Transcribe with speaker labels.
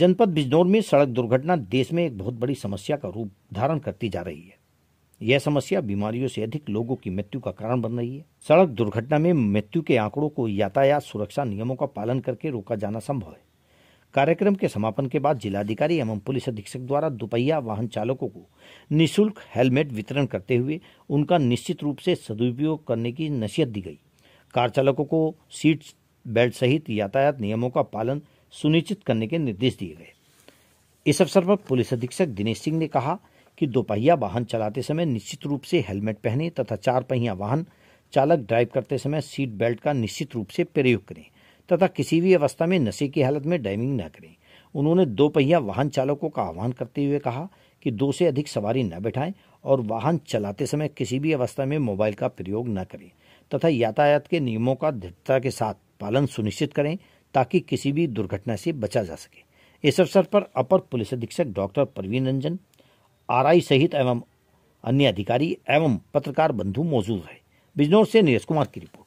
Speaker 1: जनपद बिजनौर में सड़क दुर्घटना देश में एक बहुत बड़ी समस्या का रूप धारण करती जा रही है यह समस्या बीमारियों से अधिक लोगों की मृत्यु का कारण बन रही है सड़क दुर्घटना में मृत्यु के आंकड़ों को यातायात सुरक्षा नियमों का पालन करके रोका जाना संभव है कार्यक्रम के समापन के बाद जिलाधिकारी एवं पुलिस अधीक्षक द्वारा दुपहिया वाहन चालकों को निशुल्क हेलमेट वितरण करते हुए उनका निश्चित रूप से सदुपयोग करने की नसीहत दी गई कार चालकों को सीट बेल्ट सहित यातायात नियमों का पालन सुनिश्चित करने के निर्देश दिए गए इस अवसर पर पुलिस अधीक्षक दिनेश सिंह ने कहा कि दोपहिया वाहन चलाते समय निश्चित रूप से हेलमेट पहने तथा चार पहिया वाहन चालक ड्राइव करते समय सीट बेल्ट का निश्चित रूप से प्रयोग करें तथा किसी भी अवस्था में नशे की हालत में ड्राइविंग न करें उन्होंने दो पहिया वाहन चालकों का आह्वान करते हुए कहा कि दो से अधिक सवारी न बैठाएं और वाहन चलाते समय किसी भी अवस्था में मोबाइल का प्रयोग न करें तथा यातायात के नियमों का दृढ़ता के साथ पालन सुनिश्चित करें ताकि किसी भी दुर्घटना से बचा जा सके इस अवसर पर अपर पुलिस अधीक्षक डॉक्टर परवीन रंजन आरआई सहित एवं अन्य अधिकारी एवं पत्रकार बंधु मौजूद रहे बिजनौर से नीरज कुमार की रिपोर्ट